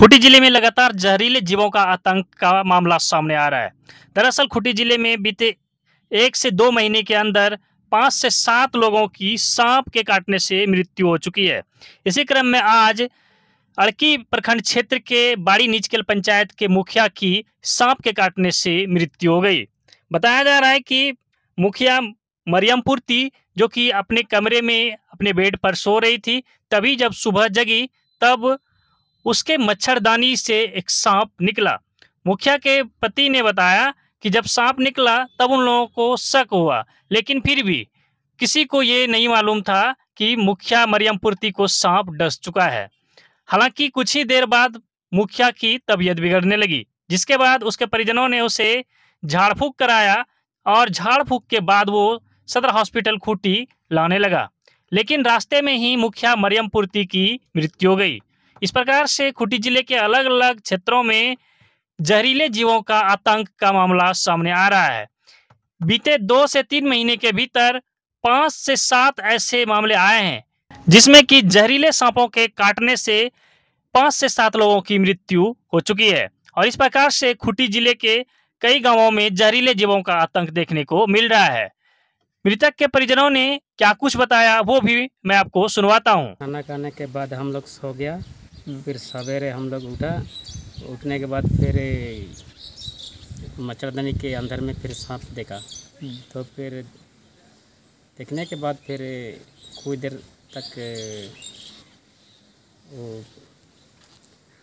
खुटी जिले में लगातार जहरीले जीवों का आतंक का मामला सामने आ रहा है दरअसल खुटी जिले में बीते एक से दो महीने के अंदर पाँच से सात लोगों की सांप के काटने से मृत्यु हो चुकी है इसी क्रम में आज अड़की प्रखंड क्षेत्र के बाड़ी निचकेल पंचायत के मुखिया की सांप के काटने से मृत्यु हो गई बताया जा रहा है कि मुखिया मरियमपुरती जो कि अपने कमरे में अपने बेड पर सो रही थी तभी जब सुबह जगी तब उसके मच्छरदानी से एक सांप निकला मुखिया के पति ने बताया कि जब सांप निकला तब उन लोगों को शक हुआ लेकिन फिर भी किसी को ये नहीं मालूम था कि मुखिया पूर्ति को सांप डस चुका है हालांकि कुछ ही देर बाद मुखिया की तबीयत बिगड़ने लगी जिसके बाद उसके परिजनों ने उसे झाड़ कराया और झाड़ के बाद वो सदर हॉस्पिटल खूटी लाने लगा लेकिन रास्ते में ही मुखिया मरियमपुर्ती की मृत्यु हो गई इस प्रकार से खूंटी जिले के अलग अलग क्षेत्रों में जहरीले जीवों का आतंक का मामला सामने आ रहा है बीते दो से तीन महीने के भीतर पांच से सात ऐसे मामले आए हैं जिसमें कि जहरीले सांपों के काटने से पांच से सात लोगों की मृत्यु हो चुकी है और इस प्रकार से खूंटी जिले के कई गांवों में जहरीले जीवों का आतंक देखने को मिल रहा है मृतक के परिजनों ने क्या कुछ बताया वो भी मैं आपको सुनवाता हूँ खाना खाने के बाद हम लोग सो गया फिर सवेरे हम लोग उठा उठने के बाद फिर मच्छरदानी के अंदर में फिर सांप देखा हम्म। तो फिर देखने के बाद फिर कुछ देर तक वो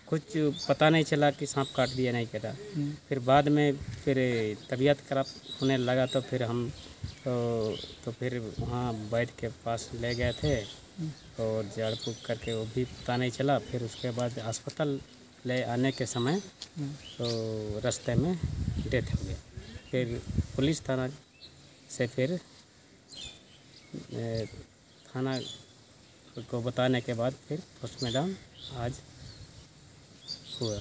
कुछ पता नहीं चला कि सांप काट दिया नहीं कटा हम्म। फिर बाद में फिर तबीयत खराब होने लगा तो फिर हम तो, तो फिर वहाँ बैठ के पास ले गए थे हम्म। और झाड़ फूक करके वो भी पता नहीं चला फिर उसके बाद अस्पताल ले आने के समय हम्म। तो रास्ते में डेथ हो गया फिर पुलिस थाना से फिर थाना को बताने के बाद फिर पोस्टमार्टम आज हुआ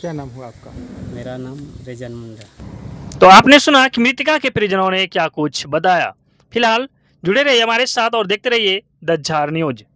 क्या नाम हुआ आपका मेरा नाम रेजन मुंडा तो आपने सुना कि मृतिका के परिजनों ने क्या कुछ बताया फिलहाल जुड़े रहिए हमारे साथ और देखते रहिए द झार न्यूज़